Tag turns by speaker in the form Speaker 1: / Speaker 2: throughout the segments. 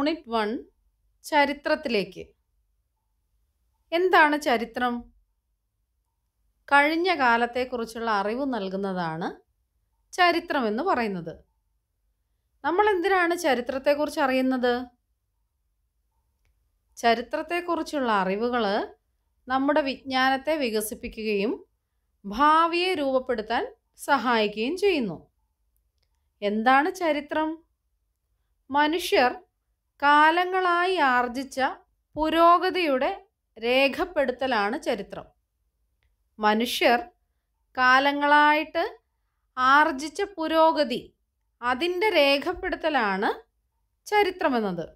Speaker 1: unit one ചരിത്രത്തിലേക്ക് എന്താണ് ചരിത്രം കഴിഞ്ഞ കാലത്തെക്കുറിച്ചുള്ള അറിവ് നൽകുന്നതാണ് ചരിത്രം എന്ന് പറയുന്നത് നമ്മൾ എന്തിനാണ് ചരിത്രത്തെക്കുറിച്ച് അറിയുന്നത് ചരിത്രത്തെക്കുറിച്ചുള്ള അറിവുകൾ നമ്മുടെ വിജ്ഞാനത്തെ വികസിപ്പിക്കുകയും ഭാവിയെ രൂപപ്പെടുത്താൻ സഹായിക്കുകയും ചെയ്യുന്നു എന്താണ് ചരിത്രം മനുഷ്യർ കാലങ്ങളായി ആർജിച്ച പുരോഗതിയുടെ രേഖപ്പെടുത്തലാണ് ചരിത്രം മനുഷ്യർ കാലങ്ങളായിട്ട് ആർജിച്ച പുരോഗതി അതിൻ്റെ രേഖപ്പെടുത്തലാണ് ചരിത്രമെന്നത്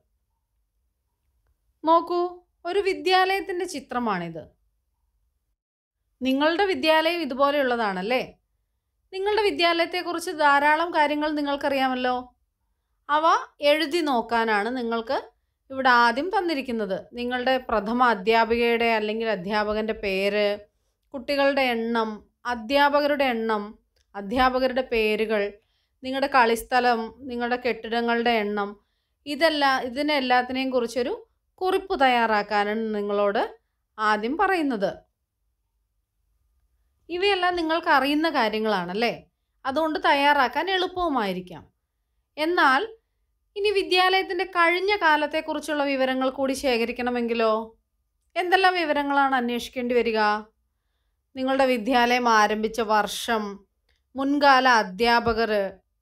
Speaker 1: നോക്കൂ ഒരു വിദ്യാലയത്തിൻ്റെ ചിത്രമാണിത് നിങ്ങളുടെ വിദ്യാലയം ഇതുപോലെയുള്ളതാണല്ലേ നിങ്ങളുടെ വിദ്യാലയത്തെക്കുറിച്ച് ധാരാളം കാര്യങ്ങൾ നിങ്ങൾക്കറിയാമല്ലോ അവ എഴുതി നോക്കാനാണ് നിങ്ങൾക്ക് ഇവിടെ ആദ്യം തന്നിരിക്കുന്നത് നിങ്ങളുടെ പ്രഥമ അധ്യാപികയുടെ അല്ലെങ്കിൽ അധ്യാപകൻ്റെ പേര് കുട്ടികളുടെ എണ്ണം അധ്യാപകരുടെ എണ്ണം അധ്യാപകരുടെ പേരുകൾ നിങ്ങളുടെ കളിസ്ഥലം നിങ്ങളുടെ കെട്ടിടങ്ങളുടെ എണ്ണം ഇതെല്ലാം എല്ലാത്തിനെയും കുറിച്ചൊരു കുറിപ്പ് തയ്യാറാക്കാനാണ് നിങ്ങളോട് ആദ്യം പറയുന്നത് ഇവയെല്ലാം നിങ്ങൾക്ക് അറിയുന്ന കാര്യങ്ങളാണല്ലേ അതുകൊണ്ട് തയ്യാറാക്കാൻ എളുപ്പവുമായിരിക്കാം എന്നാൽ ഇനി വിദ്യാലയത്തിൻ്റെ കഴിഞ്ഞ കാലത്തെക്കുറിച്ചുള്ള വിവരങ്ങൾ കൂടി ശേഖരിക്കണമെങ്കിലോ എന്തെല്ലാം വിവരങ്ങളാണ് അന്വേഷിക്കേണ്ടി വരിക നിങ്ങളുടെ വിദ്യാലയം ആരംഭിച്ച വർഷം മുൻകാല അധ്യാപകർ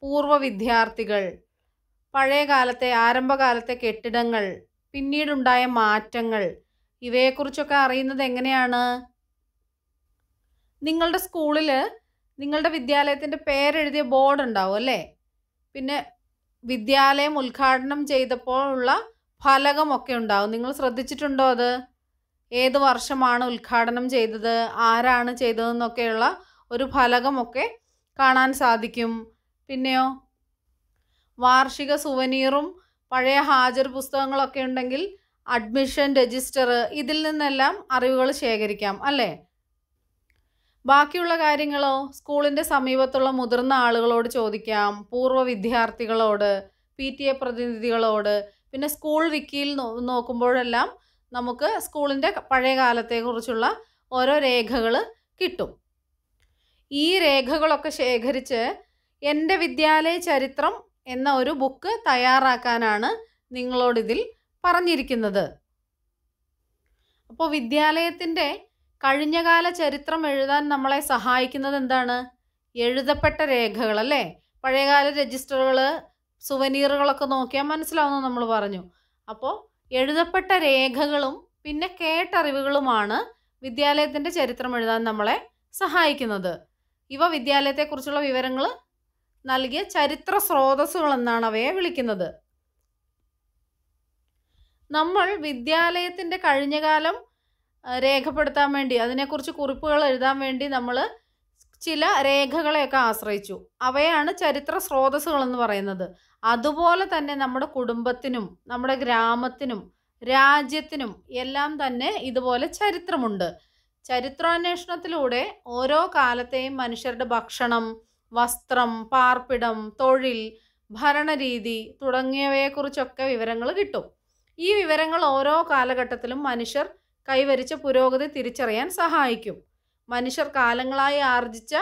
Speaker 1: പൂർവ്വ വിദ്യാർത്ഥികൾ പഴയ കാലത്തെ ആരംഭകാലത്തെ കെട്ടിടങ്ങൾ പിന്നീടുണ്ടായ മാറ്റങ്ങൾ ഇവയെക്കുറിച്ചൊക്കെ അറിയുന്നത് എങ്ങനെയാണ് നിങ്ങളുടെ സ്കൂളിൽ നിങ്ങളുടെ വിദ്യാലയത്തിൻ്റെ പേരെഴുതിയ ബോർഡ് ഉണ്ടാവും അല്ലേ പിന്നെ വിദ്യാലയം ഉദ്ഘാടനം ചെയ്തപ്പോഴുള്ള ഫലകമൊക്കെ ഉണ്ടാവും നിങ്ങൾ ശ്രദ്ധിച്ചിട്ടുണ്ടോ അത് ഏത് വർഷമാണ് ഉദ്ഘാടനം ചെയ്തത് ആരാണ് ചെയ്തതെന്നൊക്കെയുള്ള ഒരു ഫലകമൊക്കെ കാണാൻ സാധിക്കും പിന്നെയോ വാർഷിക സുവനീറും പഴയ ഹാജർ പുസ്തകങ്ങളൊക്കെ ഉണ്ടെങ്കിൽ അഡ്മിഷൻ രജിസ്റ്റർ ഇതിൽ നിന്നെല്ലാം അറിവുകൾ ശേഖരിക്കാം അല്ലേ ബാക്കിയുള്ള കാര്യങ്ങളോ സ്കൂളിൻ്റെ സമീപത്തുള്ള മുതിർന്ന ആളുകളോട് ചോദിക്കാം പൂർവ്വ വിദ്യാർത്ഥികളോട് പി ടി എ പ്രതിനിധികളോട് പിന്നെ സ്കൂൾ വിക്കിയിൽ നോക്കുമ്പോഴെല്ലാം നമുക്ക് സ്കൂളിൻ്റെ പഴയ കാലത്തെക്കുറിച്ചുള്ള ഓരോ രേഖകൾ കിട്ടും ഈ രേഖകളൊക്കെ ശേഖരിച്ച് എൻ്റെ വിദ്യാലയ ചരിത്രം എന്ന ഒരു ബുക്ക് തയ്യാറാക്കാനാണ് നിങ്ങളോടിതിൽ പറഞ്ഞിരിക്കുന്നത് അപ്പോൾ വിദ്യാലയത്തിൻ്റെ കഴിഞ്ഞകാല ചരിത്രം എഴുതാൻ നമ്മളെ സഹായിക്കുന്നത് എന്താണ് എഴുതപ്പെട്ട രേഖകൾ അല്ലേ പഴയകാല രജിസ്റ്ററുകൾ സുവനീറുകളൊക്കെ നോക്കിയാൽ മനസ്സിലാവുന്ന നമ്മൾ പറഞ്ഞു അപ്പോൾ എഴുതപ്പെട്ട രേഖകളും പിന്നെ കേട്ടറിവുകളുമാണ് വിദ്യാലയത്തിൻ്റെ ചരിത്രം എഴുതാൻ നമ്മളെ സഹായിക്കുന്നത് ഇവ വിദ്യാലയത്തെക്കുറിച്ചുള്ള വിവരങ്ങൾ നൽകിയ ചരിത്ര സ്രോതസ്സുകൾ എന്നാണ് അവയെ വിളിക്കുന്നത് നമ്മൾ വിദ്യാലയത്തിൻ്റെ കഴിഞ്ഞകാലം രേഖപ്പെടുത്താൻ വേണ്ടി അതിനെക്കുറിച്ച് കുറിപ്പുകൾ എഴുതാൻ വേണ്ടി നമ്മൾ ചില രേഖകളെയൊക്കെ ആശ്രയിച്ചു അവയാണ് ചരിത്ര സ്രോതസ്സുകളെന്ന് പറയുന്നത് അതുപോലെ തന്നെ നമ്മുടെ കുടുംബത്തിനും നമ്മുടെ ഗ്രാമത്തിനും രാജ്യത്തിനും എല്ലാം തന്നെ ഇതുപോലെ ചരിത്രമുണ്ട് ചരിത്രാന്വേഷണത്തിലൂടെ ഓരോ കാലത്തെയും മനുഷ്യരുടെ ഭക്ഷണം വസ്ത്രം പാർപ്പിടം തൊഴിൽ ഭരണരീതി തുടങ്ങിയവയെക്കുറിച്ചൊക്കെ വിവരങ്ങൾ കിട്ടും ഈ വിവരങ്ങൾ ഓരോ കാലഘട്ടത്തിലും മനുഷ്യർ കൈവരിച്ച പുരോഗതി തിരിച്ചറിയാൻ സഹായിക്കും മനുഷ്യർ കാലങ്ങളായി ആർജിച്ച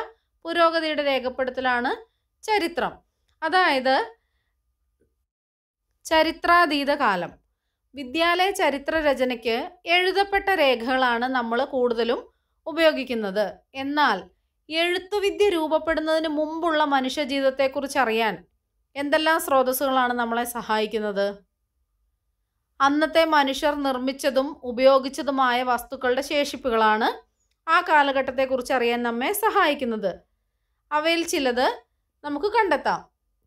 Speaker 1: പുരോഗതിയുടെ രേഖപ്പെടുത്തലാണ് ചരിത്രം അതായത് ചരിത്രാതീത കാലം വിദ്യാലയ ചരിത്ര രചനയ്ക്ക് എഴുതപ്പെട്ട രേഖകളാണ് നമ്മൾ കൂടുതലും ഉപയോഗിക്കുന്നത് എന്നാൽ എഴുത്തുവിദ്യ രൂപപ്പെടുന്നതിന് മുമ്പുള്ള മനുഷ്യജീവിതത്തെക്കുറിച്ച് അറിയാൻ എന്തെല്ലാം സ്രോതസ്സുകളാണ് നമ്മളെ സഹായിക്കുന്നത് അന്നത്തെ മനുഷ്യർ നിർമ്മിച്ചതും ഉപയോഗിച്ചതുമായ വസ്തുക്കളുടെ ശേഷിപ്പുകളാണ് ആ കാലഘട്ടത്തെക്കുറിച്ച് അറിയാൻ നമ്മെ സഹായിക്കുന്നത് അവയിൽ ചിലത് നമുക്ക് കണ്ടെത്താം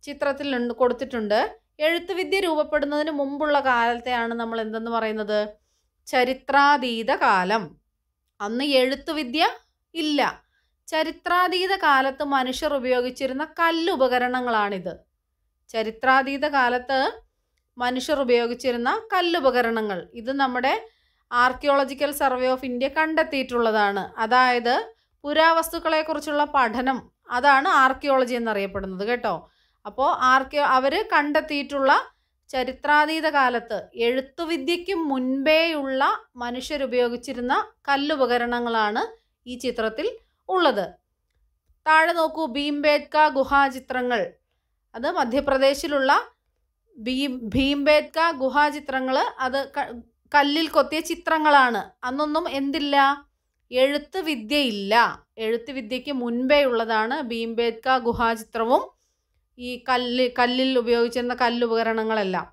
Speaker 1: ചിത്രത്തിൽ കൊടുത്തിട്ടുണ്ട് എഴുത്തുവിദ്യ രൂപപ്പെടുന്നതിന് മുമ്പുള്ള കാലത്തെയാണ് നമ്മൾ എന്തെന്ന് പറയുന്നത് ചരിത്രാതീത കാലം അന്ന് എഴുത്തുവിദ്യ ഇല്ല ചരിത്രാതീത കാലത്ത് മനുഷ്യർ ഉപയോഗിച്ചിരുന്ന കല്ലുപകരണങ്ങളാണിത് ചരിത്രാതീത കാലത്ത് മനുഷ്യർ ഉപയോഗിച്ചിരുന്ന കല്ലുപകരണങ്ങൾ ഇത് നമ്മുടെ ആർക്കിയോളജിക്കൽ സർവേ ഓഫ് ഇന്ത്യ കണ്ടെത്തിയിട്ടുള്ളതാണ് അതായത് പുരാവസ്തുക്കളെക്കുറിച്ചുള്ള പഠനം അതാണ് ആർക്കിയോളജി എന്നറിയപ്പെടുന്നത് കേട്ടോ അപ്പോൾ ആർക്കിയോ അവർ കണ്ടെത്തിയിട്ടുള്ള ചരിത്രാതീത കാലത്ത് എഴുത്തുവിദ്യയ്ക്ക് മുൻപേയുള്ള മനുഷ്യരുപയോഗിച്ചിരുന്ന കല്ലുപകരണങ്ങളാണ് ഈ ചിത്രത്തിൽ ഉള്ളത് താഴെ നോക്കൂ ഭീംബേദ്ക ഗുഹാചിത്രങ്ങൾ അത് മധ്യപ്രദേശിലുള്ള ഭീം ഭീംബേദ്ക ഗുഹാചിത്രങ്ങൾ അത് കല്ലിൽ കൊത്തിയ ചിത്രങ്ങളാണ് അന്നൊന്നും എന്തില്ല എഴുത്ത് വിദ്യയില്ല എഴുത്ത് വിദ്യയ്ക്ക് മുൻപേ ഉള്ളതാണ് ഭീംബേദ്ക ഗുഹാചിത്രവും ഈ കല്ല് കല്ലിൽ ഉപയോഗിച്ചിരുന്ന കല്ലുപകരണങ്ങളെല്ലാം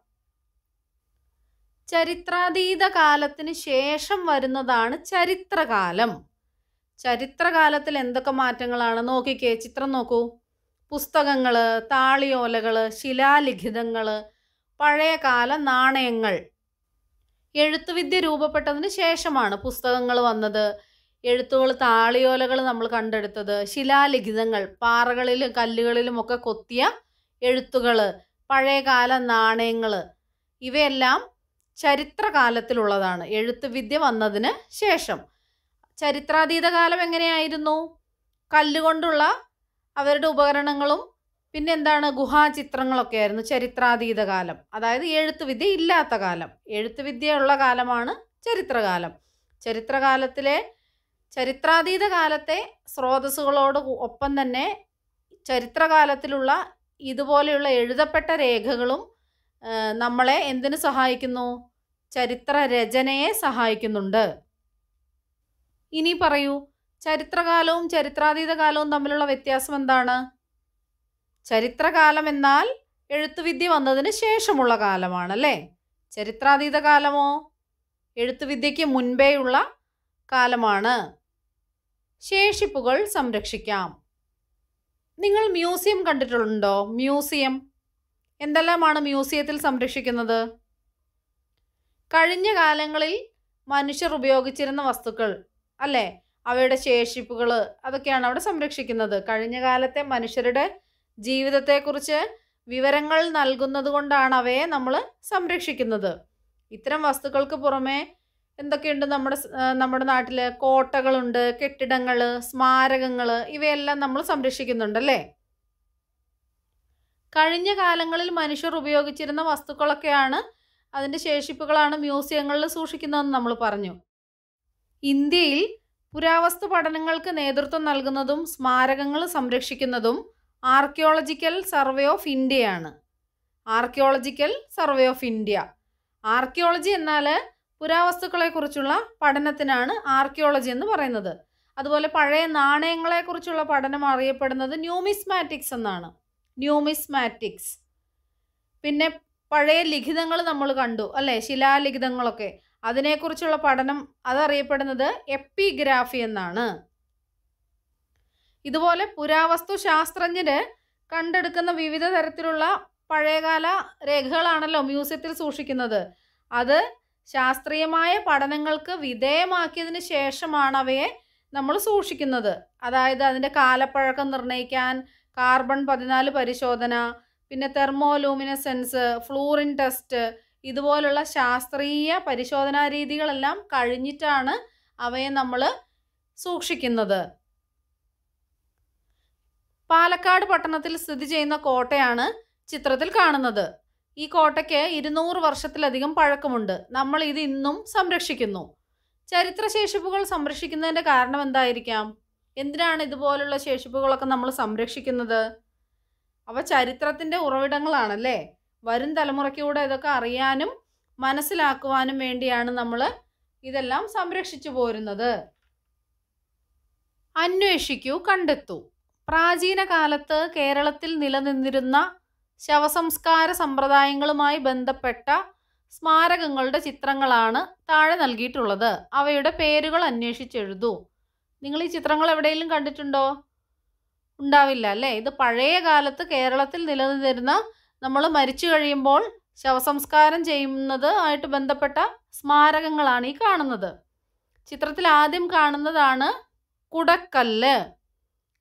Speaker 1: ചരിത്രാതീത കാലത്തിന് ശേഷം വരുന്നതാണ് ചരിത്രകാലം ചരിത്രകാലത്തിൽ എന്തൊക്കെ മാറ്റങ്ങളാണ് നോക്കിക്കേ ചിത്രം നോക്കൂ പുസ്തകങ്ങൾ താളിയോലകൾ ശിലാലിഖിതങ്ങൾ പഴയകാല നാണയങ്ങൾ എഴുത്തുവിദ്യ രൂപപ്പെട്ടതിന് ശേഷമാണ് പുസ്തകങ്ങൾ വന്നത് എഴുത്തുകൾ താളിയോലകൾ നമ്മൾ കണ്ടെടുത്തത് ശിലാലിഖിതങ്ങൾ പാറകളിലും കല്ലുകളിലും ഒക്കെ കൊത്തിയ എഴുത്തുകൾ പഴയകാല നാണയങ്ങൾ ഇവയെല്ലാം ചരിത്രകാലത്തിലുള്ളതാണ് എഴുത്തുവിദ്യ വന്നതിന് ശേഷം ചരിത്രാതീത കാലം എങ്ങനെയായിരുന്നു കല്ലുകൊണ്ടുള്ള അവരുടെ ഉപകരണങ്ങളും പിന്നെ എന്താണ് ഗുഹാചിത്രങ്ങളൊക്കെ ആയിരുന്നു ചരിത്രാതീത കാലം അതായത് എഴുത്ത് വിദ്യ ഇല്ലാത്ത കാലം എഴുത്ത് ഉള്ള കാലമാണ് ചരിത്രകാലം ചരിത്രകാലത്തിലെ ചരിത്രാതീത കാലത്തെ സ്രോതസ്സുകളോട് ഒപ്പം തന്നെ ചരിത്രകാലത്തിലുള്ള ഇതുപോലെയുള്ള എഴുതപ്പെട്ട രേഖകളും നമ്മളെ എന്തിനു സഹായിക്കുന്നു ചരിത്ര രചനയെ സഹായിക്കുന്നുണ്ട് ഇനി പറയൂ ചരിത്രകാലവും ചരിത്രാതീത കാലവും തമ്മിലുള്ള വ്യത്യാസം എന്താണ് ചരിത്രകാലം എന്നാൽ എഴുത്തുവിദ്യ വന്നതിന് ശേഷമുള്ള കാലമാണ് അല്ലേ ചരിത്രാതീത കാലമോ എഴുത്തുവിദ്യയ്ക്ക് മുൻപേയുള്ള കാലമാണ് ശേഷിപ്പുകൾ സംരക്ഷിക്കാം നിങ്ങൾ മ്യൂസിയം കണ്ടിട്ടുണ്ടോ മ്യൂസിയം എന്തെല്ലാമാണ് മ്യൂസിയത്തിൽ സംരക്ഷിക്കുന്നത് കഴിഞ്ഞ കാലങ്ങളിൽ മനുഷ്യർ ഉപയോഗിച്ചിരുന്ന വസ്തുക്കൾ അല്ലേ അവയുടെ ശേഷിപ്പുകൾ അതൊക്കെയാണ് അവിടെ സംരക്ഷിക്കുന്നത് കഴിഞ്ഞ കാലത്തെ മനുഷ്യരുടെ ജീവിതത്തെക്കുറിച്ച് വിവരങ്ങൾ നൽകുന്നത് കൊണ്ടാണ് അവയെ നമ്മൾ സംരക്ഷിക്കുന്നത് ഇത്തരം വസ്തുക്കൾക്ക് പുറമേ എന്തൊക്കെയുണ്ട് നമ്മുടെ നമ്മുടെ നാട്ടിൽ കോട്ടകളുണ്ട് കെട്ടിടങ്ങൾ സ്മാരകങ്ങൾ ഇവയെല്ലാം നമ്മൾ സംരക്ഷിക്കുന്നുണ്ടല്ലേ കഴിഞ്ഞ കാലങ്ങളിൽ മനുഷ്യർ ഉപയോഗിച്ചിരുന്ന വസ്തുക്കളൊക്കെയാണ് അതിൻ്റെ ശേഷിപ്പുകളാണ് മ്യൂസിയങ്ങളിൽ സൂക്ഷിക്കുന്നതെന്ന് നമ്മൾ പറഞ്ഞു ഇന്ത്യയിൽ പുരാവസ്തു പഠനങ്ങൾക്ക് നേതൃത്വം നൽകുന്നതും സ്മാരകങ്ങൾ സംരക്ഷിക്കുന്നതും ആർക്കിയോളജിക്കൽ സർവേ ഓഫ് ഇന്ത്യയാണ് archaeological survey of India archaeology എന്നാൽ പുരാവസ്തുക്കളെക്കുറിച്ചുള്ള പഠനത്തിനാണ് ആർക്കിയോളജി എന്ന് പറയുന്നത് അതുപോലെ പഴയ നാണയങ്ങളെക്കുറിച്ചുള്ള പഠനം അറിയപ്പെടുന്നത് ന്യൂമിസ്മാറ്റിക്സ് എന്നാണ് ന്യൂമിസ്മാറ്റിക്സ് പിന്നെ പഴയ ലിഖിതങ്ങൾ നമ്മൾ കണ്ടു അല്ലേ ശിലാലിഖിതങ്ങളൊക്കെ അതിനെക്കുറിച്ചുള്ള പഠനം അതറിയപ്പെടുന്നത് എപ്പിഗ്രാഫി എന്നാണ് ഇതുപോലെ പുരാവസ്തു ശാസ്ത്രജ്ഞര് കണ്ടെടുക്കുന്ന വിവിധ തരത്തിലുള്ള പഴയകാല രേഖകളാണല്ലോ മ്യൂസിയത്തിൽ സൂക്ഷിക്കുന്നത് അത് ശാസ്ത്രീയമായ പഠനങ്ങൾക്ക് വിധേയമാക്കിയതിന് ശേഷമാണ് അവയെ നമ്മൾ സൂക്ഷിക്കുന്നത് അതായത് അതിൻ്റെ കാലപ്പഴക്കം നിർണ്ണയിക്കാൻ കാർബൺ പതിനാല് പരിശോധന പിന്നെ തെർമോലൂമിനസെൻസ് ഫ്ലൂറിൻ ടെസ്റ്റ് ഇതുപോലുള്ള ശാസ്ത്രീയ പരിശോധനാ രീതികളെല്ലാം കഴിഞ്ഞിട്ടാണ് അവയെ നമ്മൾ സൂക്ഷിക്കുന്നത് പാലക്കാട് പട്ടണത്തിൽ സ്ഥിതി ചെയ്യുന്ന കോട്ടയാണ് ചിത്രത്തിൽ കാണുന്നത് ഈ കോട്ടയ്ക്ക് ഇരുന്നൂറ് വർഷത്തിലധികം പഴക്കമുണ്ട് നമ്മൾ ഇത് ഇന്നും സംരക്ഷിക്കുന്നു ചരിത്രശേഷിപ്പുകൾ സംരക്ഷിക്കുന്നതിൻ്റെ കാരണം എന്തായിരിക്കാം എന്തിനാണ് ഇതുപോലുള്ള ശേഷിപ്പുകളൊക്കെ നമ്മൾ സംരക്ഷിക്കുന്നത് അവ ചരിത്രത്തിൻ്റെ ഉറവിടങ്ങളാണല്ലേ വരും തലമുറയ്ക്കൂടെ ഇതൊക്കെ അറിയാനും മനസ്സിലാക്കുവാനും വേണ്ടിയാണ് നമ്മൾ ഇതെല്ലാം സംരക്ഷിച്ചു പോരുന്നത് അന്വേഷിക്കൂ കണ്ടെത്തൂ പ്രാചീന കാലത്ത് കേരളത്തിൽ നിലനിന്നിരുന്ന ശവസംസ്കാര സമ്പ്രദായങ്ങളുമായി ബന്ധപ്പെട്ട സ്മാരകങ്ങളുടെ ചിത്രങ്ങളാണ് താഴെ നൽകിയിട്ടുള്ളത് അവയുടെ പേരുകൾ അന്വേഷിച്ചെഴുതു നിങ്ങൾ ഈ ചിത്രങ്ങൾ എവിടെയെങ്കിലും കണ്ടിട്ടുണ്ടോ ഉണ്ടാവില്ല അല്ലേ ഇത് പഴയ കാലത്ത് കേരളത്തിൽ നിലനിന്നിരുന്ന നമ്മൾ മരിച്ചു കഴിയുമ്പോൾ ശവസംസ്കാരം ചെയ്യുന്നത് ആയിട്ട് ബന്ധപ്പെട്ട സ്മാരകങ്ങളാണ് ഈ കാണുന്നത് ചിത്രത്തിൽ ആദ്യം കാണുന്നതാണ് കുടക്കല്ല്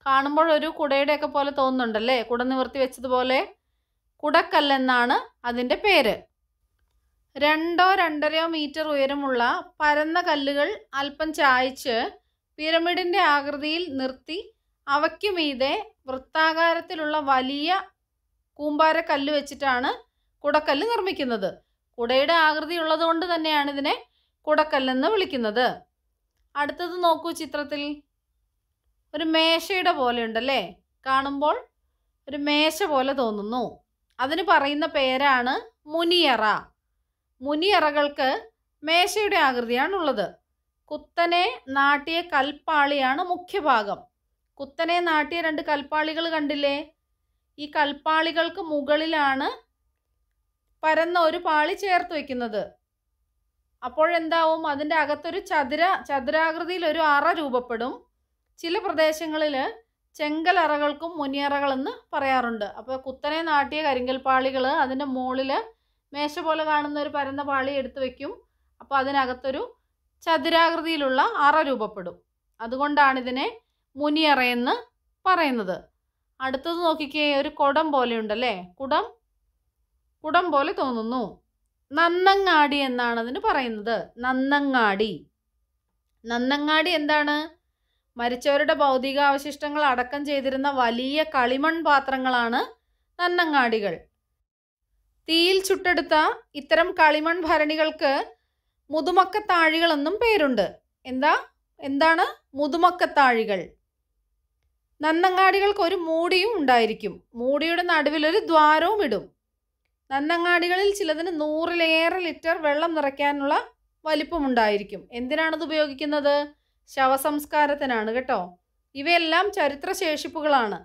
Speaker 1: കാണുമ്പോൾ ഒരു കുടയുടെയൊക്കെ പോലെ തോന്നുന്നുണ്ടല്ലേ കുട നിവർത്തി വെച്ചതുപോലെ കുടക്കല്ലെന്നാണ് അതിൻ്റെ പേര് രണ്ടോ രണ്ടരയോ മീറ്റർ ഉയരമുള്ള പരന്ന കല്ലുകൾ അല്പം ചായച്ച് പിരമിഡിൻ്റെ ആകൃതിയിൽ നിർത്തി അവയ്ക്കുമീതെ വൃത്താകാരത്തിലുള്ള വലിയ കൂമ്പാര കല്ല് വെച്ചിട്ടാണ് കുടക്കല്ല് നിർമ്മിക്കുന്നത് കുടയുടെ ആകൃതി കൊണ്ട് തന്നെയാണ് ഇതിനെ കുടക്കല്ലെന്ന് വിളിക്കുന്നത് അടുത്തത് നോക്കൂ ചിത്രത്തിൽ ഒരു മേശയുടെ പോലെ ഉണ്ടല്ലേ കാണുമ്പോൾ ഒരു മേശ പോലെ തോന്നുന്നു അതിന് പറയുന്ന പേരാണ് മുനിയറ മുനിയറകൾക്ക് മേശയുടെ ആകൃതിയാണുള്ളത് കുത്തനെ നാട്ടിയ കൽപ്പാളിയാണ് മുഖ്യഭാഗം കുത്തനെ നാട്ടിയ രണ്ട് കൽപ്പാളികൾ കണ്ടില്ലേ ഈ കൽപ്പാളികൾക്ക് മുകളിലാണ് പരന്ന ഒരു പാളി ചേർത്ത് വയ്ക്കുന്നത് അപ്പോഴെന്താവും അതിൻ്റെ അകത്തൊരു ചതുര ചതുരാകൃതിയിൽ ഒരു അറ രൂപപ്പെടും ചില പ്രദേശങ്ങളിൽ ചെങ്കലറകൾക്കും മുനിയറകളെന്ന് പറയാറുണ്ട് അപ്പോൾ കുത്തനെ നാട്ടിയ കരിങ്കൽ പാളികൾ അതിൻ്റെ മുകളിൽ മേശ പോലെ കാണുന്ന ഒരു പരന്ന പാളി എടുത്തു വയ്ക്കും അപ്പോൾ അതിനകത്തൊരു ചതുരാകൃതിയിലുള്ള അറ രൂപപ്പെടും അതുകൊണ്ടാണ് ഇതിനെ മുനിയറയെന്ന് പറയുന്നത് അടുത്തത് നോക്കിക്കേ ഒരു കുടം പോലെ ഉണ്ടല്ലേ കുടം കുടം പോലെ തോന്നുന്നു നന്നങ്ങാടി എന്നാണ് അതിന് പറയുന്നത് നന്നങ്ങാടി നന്നങ്ങാടി എന്താണ് മരിച്ചവരുടെ ഭൗതിക അവശിഷ്ടങ്ങൾ അടക്കം ചെയ്തിരുന്ന വലിയ കളിമൺ പാത്രങ്ങളാണ് നന്നങ്ങാടികൾ തീയിൽ ചുട്ടെടുത്ത ഇത്തരം കളിമൺ ഭരണികൾക്ക് മുതുമക്കത്താഴികളെന്നും പേരുണ്ട് എന്താ എന്താണ് മുതുമക്കത്താഴികൾ നന്നങ്ങാടികൾക്ക് ഒരു മൂടിയും ഉണ്ടായിരിക്കും മൂടിയുടെ നടുവിലൊരു ദ്വാരവും ഇടും നന്നങ്ങാടികളിൽ ചിലതിന് നൂറിലേറെ ലിറ്റർ വെള്ളം നിറയ്ക്കാനുള്ള വലിപ്പമുണ്ടായിരിക്കും എന്തിനാണത് ഉപയോഗിക്കുന്നത് ശവസംസ്കാരത്തിനാണ് കേട്ടോ ഇവയെല്ലാം ചരിത്രശേഷിപ്പുകളാണ്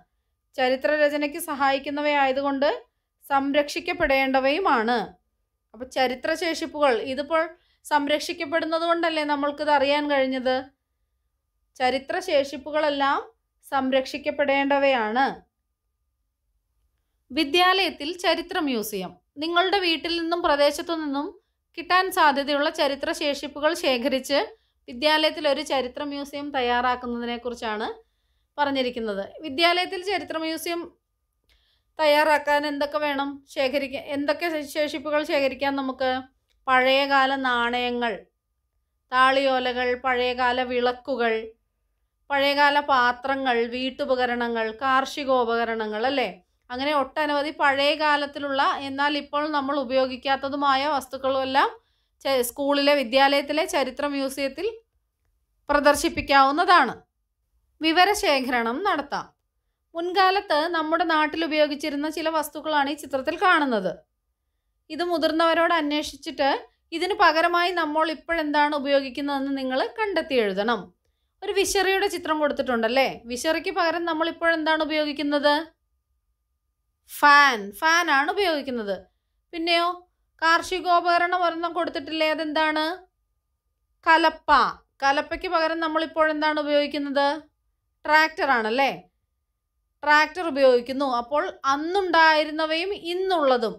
Speaker 1: ചരിത്രരചനയ്ക്ക് സഹായിക്കുന്നവയായതുകൊണ്ട് സംരക്ഷിക്കപ്പെടേണ്ടവയുമാണ് അപ്പോൾ ചരിത്രശേഷിപ്പുകൾ ഇതിപ്പോൾ സംരക്ഷിക്കപ്പെടുന്നത് കൊണ്ടല്ലേ നമ്മൾക്കിത് അറിയാൻ കഴിഞ്ഞത് ചരിത്രശേഷിപ്പുകളെല്ലാം സംരക്ഷിക്കപ്പെടേണ്ടവയാണ് വിദ്യാലയത്തിൽ ചരിത്ര മ്യൂസിയം നിങ്ങളുടെ വീട്ടിൽ നിന്നും പ്രദേശത്തു നിന്നും കിട്ടാൻ സാധ്യതയുള്ള ചരിത്ര ശേഷിപ്പുകൾ ശേഖരിച്ച് വിദ്യാലയത്തിൽ ഒരു ചരിത്ര മ്യൂസിയം തയ്യാറാക്കുന്നതിനെക്കുറിച്ചാണ് പറഞ്ഞിരിക്കുന്നത് വിദ്യാലയത്തിൽ ചരിത്ര മ്യൂസിയം തയ്യാറാക്കാൻ എന്തൊക്കെ വേണം ശേഖരിക്കാൻ എന്തൊക്കെ ശേഷിപ്പുകൾ ശേഖരിക്കാൻ നമുക്ക് പഴയകാല നാണയങ്ങൾ താളിയോലകൾ പഴയകാല വിളക്കുകൾ പഴയകാല പാത്രങ്ങൾ വീട്ടുപകരണങ്ങൾ കാർഷികോപകരണങ്ങൾ അല്ലേ അങ്ങനെ ഒട്ടനവധി പഴയ കാലത്തിലുള്ള എന്നാൽ ഇപ്പോൾ നമ്മൾ ഉപയോഗിക്കാത്തതുമായ വസ്തുക്കളുമെല്ലാം സ്കൂളിലെ വിദ്യാലയത്തിലെ ചരിത്ര മ്യൂസിയത്തിൽ പ്രദർശിപ്പിക്കാവുന്നതാണ് വിവരശേഖരണം നടത്താം മുൻകാലത്ത് നമ്മുടെ നാട്ടിൽ ഉപയോഗിച്ചിരുന്ന ചില വസ്തുക്കളാണ് ഈ ചിത്രത്തിൽ കാണുന്നത് ഇത് മുതിർന്നവരോട് അന്വേഷിച്ചിട്ട് ഇതിന് പകരമായി നമ്മൾ ഇപ്പോഴെന്താണ് ഉപയോഗിക്കുന്നതെന്ന് നിങ്ങൾ കണ്ടെത്തി എഴുതണം ഒരു വിശറിയുടെ ചിത്രം കൊടുത്തിട്ടുണ്ടല്ലേ വിശറിക്ക് പകരം നമ്മൾ ഇപ്പോൾ എന്താണ് ഉപയോഗിക്കുന്നത് ഫാൻ ഫാൻ ആണ് ഉപയോഗിക്കുന്നത് പിന്നെയോ കാർഷികോപകരണം ഒരെണ്ണം കൊടുത്തിട്ടില്ലേ അതെന്താണ് കലപ്പ കലപ്പയ്ക്ക് പകരം നമ്മൾ ഇപ്പോൾ എന്താണ് ഉപയോഗിക്കുന്നത് ട്രാക്ടർ ആണല്ലേ ട്രാക്ടർ ഉപയോഗിക്കുന്നു അപ്പോൾ അന്നുണ്ടായിരുന്നവയും ഇന്നുള്ളതും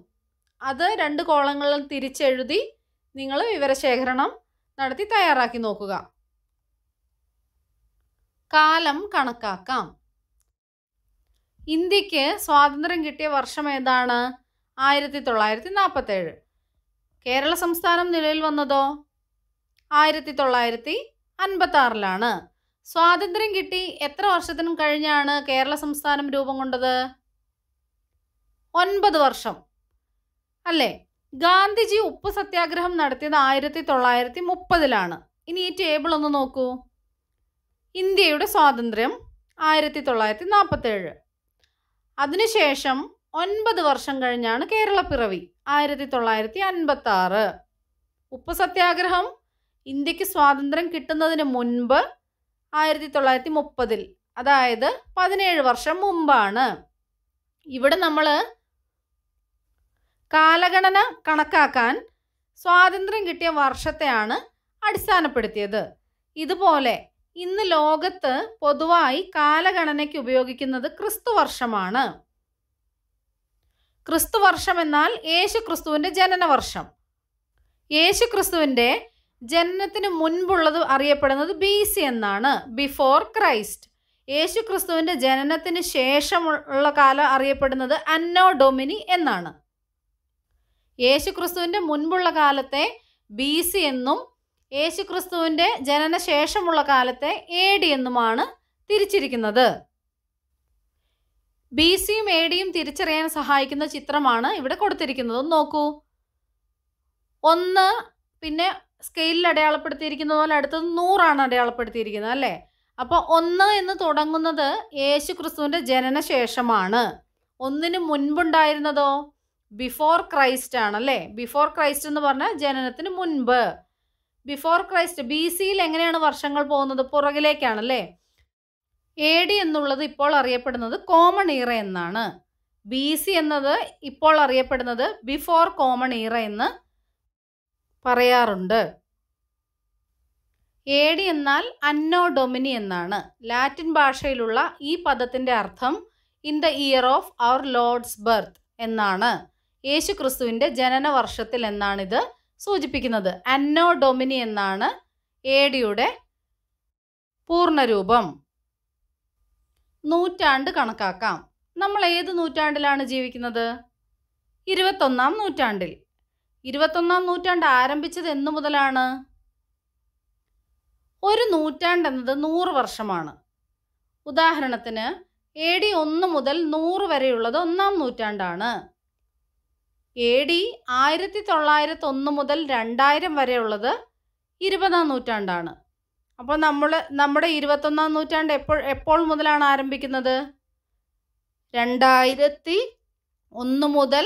Speaker 1: അത് രണ്ട് കോളങ്ങളിൽ തിരിച്ചെഴുതി നിങ്ങൾ വിവരശേഖരണം നടത്തി തയ്യാറാക്കി നോക്കുക കാലം കണക്കാക്കാം ഇന്ത്യക്ക് സ്വാതന്ത്ര്യം കിട്ടിയ വർഷം ഏതാണ് ആയിരത്തി തൊള്ളായിരത്തി നാൽപ്പത്തേഴ് കേരള സംസ്ഥാനം നിലവിൽ വന്നതോ ആയിരത്തി തൊള്ളായിരത്തി ആറിലാണ് സ്വാതന്ത്ര്യം കിട്ടി എത്ര വർഷത്തിനും കഴിഞ്ഞാണ് കേരള സംസ്ഥാനം രൂപം കൊണ്ടത് ഒൻപത് വർഷം അല്ലേ ഗാന്ധിജി ഉപ്പ് സത്യാഗ്രഹം നടത്തിയത് ആയിരത്തി തൊള്ളായിരത്തി മുപ്പതിലാണ് ഇനി ഈ ടേബിൾ ഒന്ന് നോക്കൂ ഇന്ത്യയുടെ സ്വാതന്ത്ര്യം ആയിരത്തി തൊള്ളായിരത്തി നാൽപ്പത്തേഴ് അതിനുശേഷം ഒൻപത് വർഷം കഴിഞ്ഞാണ് കേരളപ്പിറവി ആയിരത്തി തൊള്ളായിരത്തി അൻപത്തി ആറ് ഉപ്പ് സത്യാഗ്രഹം ഇന്ത്യക്ക് സ്വാതന്ത്ര്യം കിട്ടുന്നതിന് മുൻപ് ആയിരത്തി തൊള്ളായിരത്തി മുപ്പതിൽ അതായത് പതിനേഴ് വർഷം മുമ്പാണ് ഇവിടെ നമ്മൾ കാലഗണന കണക്കാക്കാൻ സ്വാതന്ത്ര്യം കിട്ടിയ വർഷത്തെയാണ് അടിസ്ഥാനപ്പെടുത്തിയത് ഇതുപോലെ ഇന്ന് ലോകത്ത് പൊതുവായി കാലഗണനയ്ക്ക് ഉപയോഗിക്കുന്നത് ക്രിസ്തു വർഷമാണ് ക്രിസ്തു വർഷം എന്നാൽ യേശു ക്രിസ്തുവിൻ്റെ ജനന വർഷം യേശു ക്രിസ്തുവിൻ്റെ ജനനത്തിന് മുൻപുള്ളത് അറിയപ്പെടുന്നത് ബി സി എന്നാണ് ബിഫോർ ക്രൈസ്റ്റ് യേശു ക്രിസ്തുവിൻ്റെ ജനനത്തിന് ശേഷമുള്ള കാലം അറിയപ്പെടുന്നത് അന്നോ ഡൊമിനി എന്നാണ് യേശു ക്രിസ്തുവിൻ്റെ മുൻപുള്ള കാലത്തെ ബി സി എന്നും ജനന ജനനശേഷമുള്ള കാലത്തെ എ ഡി എന്നുമാണ് തിരിച്ചിരിക്കുന്നത് ബി സിയും എ ഡിയും തിരിച്ചറിയാൻ സഹായിക്കുന്ന ചിത്രമാണ് ഇവിടെ കൊടുത്തിരിക്കുന്നത് നോക്കൂ ഒന്ന് പിന്നെ സ്കെയിലിൽ അടയാളപ്പെടുത്തിയിരിക്കുന്ന പോലെ അടുത്തത് നൂറാണ് അടയാളപ്പെടുത്തിയിരിക്കുന്നത് അല്ലേ അപ്പോൾ ഒന്ന് എന്ന് തുടങ്ങുന്നത് യേശു ക്രിസ്തുവിൻ്റെ ജനനശേഷമാണ് ഒന്നിന് മുൻപുണ്ടായിരുന്നതോ ബിഫോർ ക്രൈസ്റ്റ് ആണല്ലേ ബിഫോർ ക്രൈസ്റ്റ് എന്ന് പറഞ്ഞാൽ ജനനത്തിന് മുൻപ് ബിഫോർ ക്രൈസ്റ്റ് ബി സിയിൽ എങ്ങനെയാണ് വർഷങ്ങൾ പോകുന്നത് പുറകിലേക്കാണ് അല്ലേ എ ഡി എന്നുള്ളത് ഇപ്പോൾ അറിയപ്പെടുന്നത് കോമൺ ഈറ എന്നാണ് ബി സി എന്നത് ഇപ്പോൾ അറിയപ്പെടുന്നത് ബിഫോർ കോമൺ ഈറ എന്ന് പറയാറുണ്ട് എ ഡി എന്നാൽ അന്നോ ഡൊമിനി എന്നാണ് ലാറ്റിൻ ഭാഷയിലുള്ള ഈ പദത്തിൻ്റെ അർത്ഥം in the year of our Lord's birth എന്നാണ് യേശു ക്രിസ്തുവിൻ്റെ ജനന വർഷത്തിൽ എന്നാണിത് സൂചിപ്പിക്കുന്നത് അന്നോ ഡൊമിനി എന്നാണ് ഏടിയുടെ പൂർണ്ണരൂപം നൂറ്റാണ്ട് കണക്കാക്കാം നമ്മൾ ഏത് നൂറ്റാണ്ടിലാണ് ജീവിക്കുന്നത് ഇരുപത്തൊന്നാം നൂറ്റാണ്ടിൽ ഇരുപത്തൊന്നാം നൂറ്റാണ്ട് ആരംഭിച്ചത് എന്നു മുതലാണ് ഒരു നൂറ്റാണ്ട് എന്നത് നൂറ് വർഷമാണ് ഉദാഹരണത്തിന് എ ഡി ഒന്ന് മുതൽ നൂറ് വരെയുള്ളത് ഒന്നാം നൂറ്റാണ്ടാണ് എ ഡി ആയിരത്തി തൊള്ളായിരത്തി ഒന്ന് മുതൽ രണ്ടായിരം വരെയുള്ളത് ഇരുപതാം നൂറ്റാണ്ടാണ് അപ്പോൾ നമ്മൾ നമ്മുടെ ഇരുപത്തൊന്നാം നൂറ്റാണ്ട് എപ്പോൾ എപ്പോൾ മുതലാണ് ആരംഭിക്കുന്നത് രണ്ടായിരത്തി ഒന്ന് മുതൽ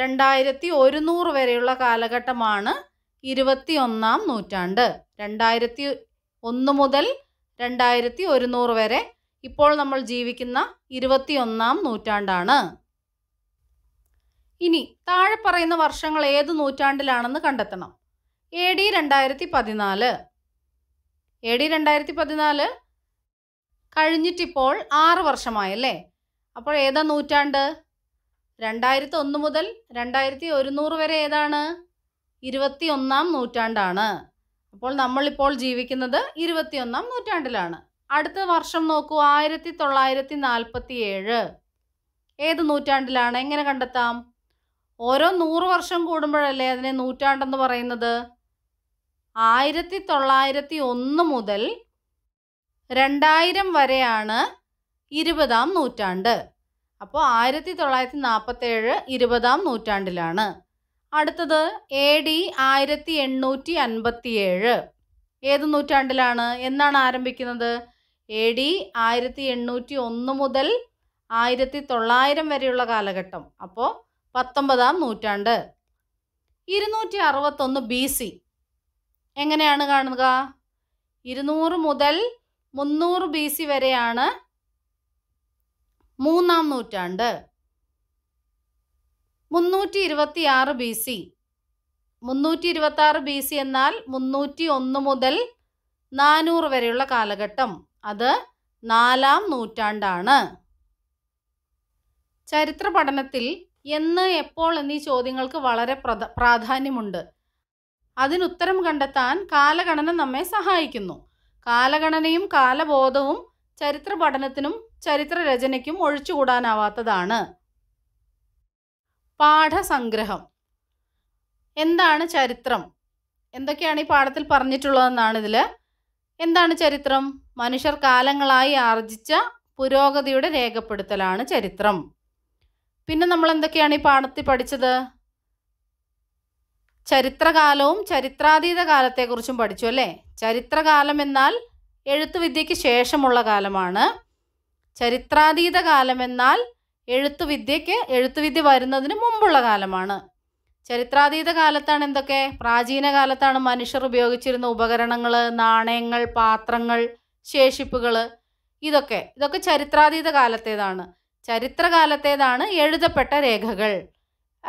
Speaker 1: രണ്ടായിരത്തി ഒരുന്നൂറ് വരെയുള്ള കാലഘട്ടമാണ് ഇരുപത്തി ഒന്നാം നൂറ്റാണ്ട് രണ്ടായിരത്തി ഒന്ന് മുതൽ രണ്ടായിരത്തി ഒരുന്നൂറ് വരെ ഇപ്പോൾ നമ്മൾ ജീവിക്കുന്ന ഇരുപത്തി ഒന്നാം നൂറ്റാണ്ടാണ് ഇനി താഴെ പറയുന്ന വർഷങ്ങൾ ഏത് നൂറ്റാണ്ടിലാണെന്ന് കണ്ടെത്തണം എ ഡി രണ്ടായിരത്തി പതിനാല് എ ഡി രണ്ടായിരത്തി പതിനാല് കഴിഞ്ഞിട്ടിപ്പോൾ ആറ് വർഷമായല്ലേ അപ്പോൾ ഏതാ നൂറ്റാണ്ട് രണ്ടായിരത്തി ഒന്ന് മുതൽ രണ്ടായിരത്തി ഒരുന്നൂറ് വരെ ഏതാണ് ഇരുപത്തി ഒന്നാം നൂറ്റാണ്ടാണ് അപ്പോൾ നമ്മളിപ്പോൾ ജീവിക്കുന്നത് ഇരുപത്തിയൊന്നാം നൂറ്റാണ്ടിലാണ് അടുത്ത വർഷം നോക്കൂ ആയിരത്തി തൊള്ളായിരത്തി നാൽപ്പത്തി ഏഴ് ഏത് നൂറ്റാണ്ടിലാണ് എങ്ങനെ കണ്ടെത്താം ഓരോ നൂറ് വർഷം കൂടുമ്പോഴല്ലേ അതിനെ നൂറ്റാണ്ടെന്ന് പറയുന്നത് ആയിരത്തി തൊള്ളായിരത്തി ഒന്ന് മുതൽ രണ്ടായിരം വരെയാണ് ഇരുപതാം നൂറ്റാണ്ട് അപ്പോൾ ആയിരത്തി തൊള്ളായിരത്തി നാൽപ്പത്തേഴ് ഇരുപതാം നൂറ്റാണ്ടിലാണ് അടുത്തത് എ ഡി ആയിരത്തി എണ്ണൂറ്റി അൻപത്തിയേഴ് ഏത് നൂറ്റാണ്ടിലാണ് എന്നാണ് ആരംഭിക്കുന്നത് എ ഡി ആയിരത്തി എണ്ണൂറ്റി ഒന്ന് മുതൽ ആയിരത്തി തൊള്ളായിരം വരെയുള്ള കാലഘട്ടം അപ്പോൾ പത്തൊമ്പതാം നൂറ്റാണ്ട് ഇരുന്നൂറ്റി അറുപത്തൊന്ന് ബി സി എങ്ങനെയാണ് കാണുക ഇരുന്നൂറ് മുതൽ മുന്നൂറ് ബി സി വരെയാണ് മൂന്നാം നൂറ്റാണ്ട് മുന്നൂറ്റി ഇരുപത്തി ആറ് ബി സി മുന്നൂറ്റി ഇരുപത്തി ആറ് ബി സി എന്നാൽ മുന്നൂറ്റി ഒന്ന് മുതൽ നാനൂറ് വരെയുള്ള കാലഘട്ടം അത് നാലാം നൂറ്റാണ്ടാണ് ചരിത്ര പഠനത്തിൽ എന്ന് എപ്പോൾ എന്നീ ചോദ്യങ്ങൾക്ക് വളരെ പ്രാധാന്യമുണ്ട് അതിനുത്തരം കണ്ടെത്താൻ കാലഗണന നമ്മെ സഹായിക്കുന്നു കാലഗണനയും കാലബോധവും ചരിത്ര പഠനത്തിനും ചരിത്ര രചനയ്ക്കും ഒഴിച്ചുകൂടാനാവാത്തതാണ് പാഠസംഗ്രഹം എന്താണ് ചരിത്രം എന്തൊക്കെയാണ് ഈ പാഠത്തിൽ പറഞ്ഞിട്ടുള്ളതെന്നാണ് ഇതിൽ എന്താണ് ചരിത്രം മനുഷ്യർ കാലങ്ങളായി ആർജിച്ച പുരോഗതിയുടെ രേഖപ്പെടുത്തലാണ് ചരിത്രം പിന്നെ നമ്മൾ എന്തൊക്കെയാണ് ഈ പാഠത്തിൽ പഠിച്ചത് ചരിത്രകാലവും ചരിത്രാതീത കാലത്തെക്കുറിച്ചും പഠിച്ചു അല്ലേ ചരിത്രകാലം എന്നാൽ എഴുത്തുവിദ്യയ്ക്ക് ശേഷമുള്ള കാലമാണ് ചരിത്രാതീത കാലം എന്നാൽ എഴുത്തുവിദ്യയ്ക്ക് എഴുത്തുവിദ്യ വരുന്നതിന് മുമ്പുള്ള കാലമാണ് ചരിത്രാതീത കാലത്താണ് എന്തൊക്കെ പ്രാചീന കാലത്താണ് മനുഷ്യർ ഉപയോഗിച്ചിരുന്ന ഉപകരണങ്ങൾ നാണയങ്ങൾ പാത്രങ്ങൾ ശേഷിപ്പുകൾ ഇതൊക്കെ ഇതൊക്കെ ചരിത്രാതീത കാലത്തേതാണ് ചരിത്രകാലത്തേതാണ് എഴുതപ്പെട്ട രേഖകൾ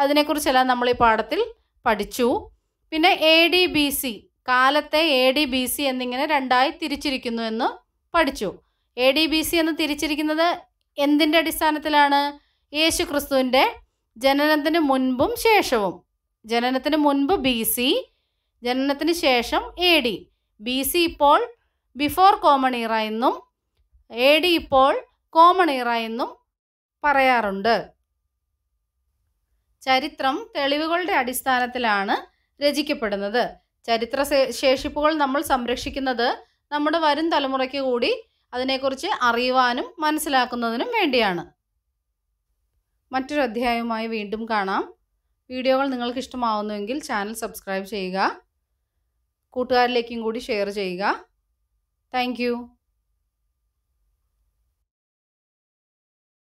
Speaker 1: അതിനെക്കുറിച്ചെല്ലാം നമ്മൾ ഈ പാഠത്തിൽ പഠിച്ചു പിന്നെ എ ഡി ബി സി കാലത്തെ എ ഡി ബി സി എന്നിങ്ങനെ രണ്ടായി തിരിച്ചിരിക്കുന്നു എന്ന് പഠിച്ചു എ ഡി ബി സി എന്ന് തിരിച്ചിരിക്കുന്നത് എന്തിൻ്റെ അടിസ്ഥാനത്തിലാണ് യേശു ക്രിസ്തുവിൻ്റെ ജനനത്തിന് മുൻപും ശേഷവും ജനനത്തിന് മുൻപ് ബി സി ജനനത്തിന് ശേഷം എ ഡി ബി സി ഇപ്പോൾ ബിഫോർ കോമൺ ഇറ എന്നും എ ഡി ഇപ്പോൾ കോമൺ ഇറ എന്നും പറയാറുണ്ട് ചരിത്രം തെളിവുകളുടെ അടിസ്ഥാനത്തിലാണ് രചിക്കപ്പെടുന്നത് ചരിത്ര ശേഷിപ്പുകൾ നമ്മൾ സംരക്ഷിക്കുന്നത് നമ്മുടെ വരും തലമുറയ്ക്ക് കൂടി അതിനെക്കുറിച്ച് അറിയുവാനും മനസ്സിലാക്കുന്നതിനും വേണ്ടിയാണ് മറ്റൊരു അധ്യായവുമായി വീണ്ടും കാണാം വീഡിയോകൾ നിങ്ങൾക്ക് ഇഷ്ടമാവുന്നുവെങ്കിൽ ചാനൽ സബ്സ്ക്രൈബ് ചെയ്യുക കൂട്ടുകാരിലേക്കും കൂടി ഷെയർ ചെയ്യുക താങ്ക്